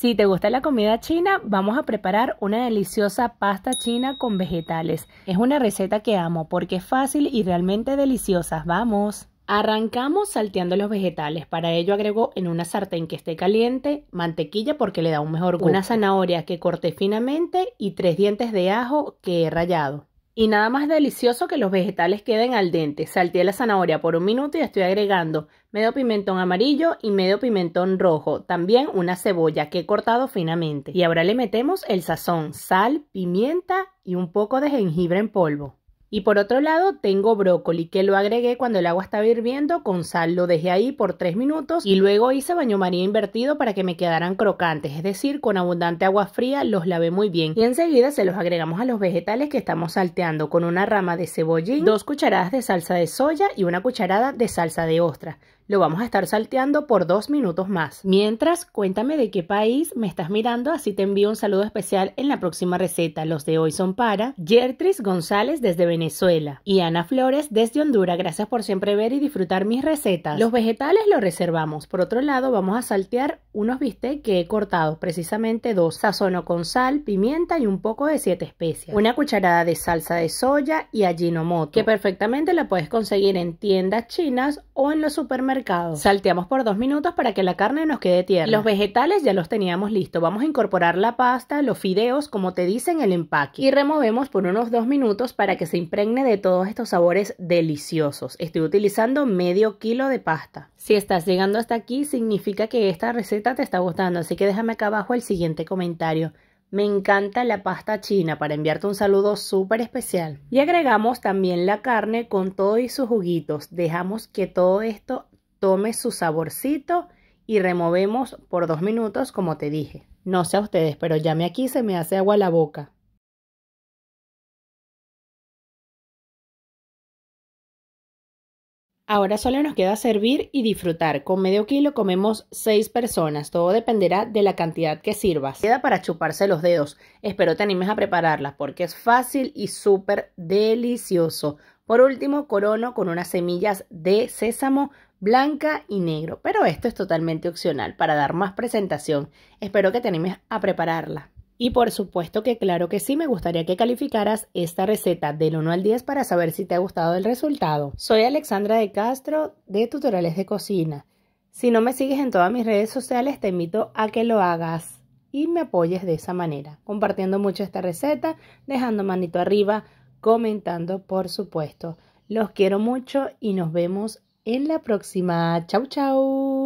Si te gusta la comida china, vamos a preparar una deliciosa pasta china con vegetales. Es una receta que amo porque es fácil y realmente deliciosa. ¡Vamos! Arrancamos salteando los vegetales. Para ello agrego en una sartén que esté caliente mantequilla porque le da un mejor gusto. Una zanahoria que corté finamente y tres dientes de ajo que he rallado. Y nada más delicioso que los vegetales queden al dente. Salteé la zanahoria por un minuto y estoy agregando medio pimentón amarillo y medio pimentón rojo. También una cebolla que he cortado finamente. Y ahora le metemos el sazón, sal, pimienta y un poco de jengibre en polvo. Y por otro lado, tengo brócoli que lo agregué cuando el agua estaba hirviendo, con sal lo dejé ahí por 3 minutos y luego hice baño maría invertido para que me quedaran crocantes, es decir, con abundante agua fría los lavé muy bien y enseguida se los agregamos a los vegetales que estamos salteando con una rama de cebollín, dos cucharadas de salsa de soya y una cucharada de salsa de ostra. Lo vamos a estar salteando por dos minutos más. Mientras, cuéntame de qué país me estás mirando, así te envío un saludo especial en la próxima receta. Los de hoy son para Gertris González desde Venezuela y Ana Flores desde Honduras. Gracias por siempre ver y disfrutar mis recetas. Los vegetales los reservamos. Por otro lado, vamos a saltear unos bistecs que he cortado, precisamente dos. Sazono con sal, pimienta y un poco de siete especias. Una cucharada de salsa de soya y ajinomoto, que perfectamente la puedes conseguir en tiendas chinas o en los supermercados Salteamos por dos minutos para que la carne nos quede tierna. Los vegetales ya los teníamos listos. Vamos a incorporar la pasta, los fideos, como te dicen en el empaque. Y removemos por unos dos minutos para que se impregne de todos estos sabores deliciosos. Estoy utilizando medio kilo de pasta. Si estás llegando hasta aquí, significa que esta receta te está gustando. Así que déjame acá abajo el siguiente comentario. Me encanta la pasta china para enviarte un saludo súper especial. Y agregamos también la carne con todo y sus juguitos. Dejamos que todo esto tome su saborcito y removemos por dos minutos como te dije. No sé a ustedes, pero llame aquí se me hace agua la boca. Ahora solo nos queda servir y disfrutar. Con medio kilo comemos seis personas. Todo dependerá de la cantidad que sirvas. Queda para chuparse los dedos. Espero te animes a prepararlas porque es fácil y súper delicioso. Por último, corono con unas semillas de sésamo blanca y negro, pero esto es totalmente opcional. Para dar más presentación, espero que te animes a prepararla. Y por supuesto que claro que sí, me gustaría que calificaras esta receta del 1 al 10 para saber si te ha gustado el resultado. Soy Alexandra de Castro de Tutoriales de Cocina. Si no me sigues en todas mis redes sociales, te invito a que lo hagas y me apoyes de esa manera, compartiendo mucho esta receta, dejando manito arriba, comentando por supuesto. Los quiero mucho y nos vemos en la próxima. Chau, chau.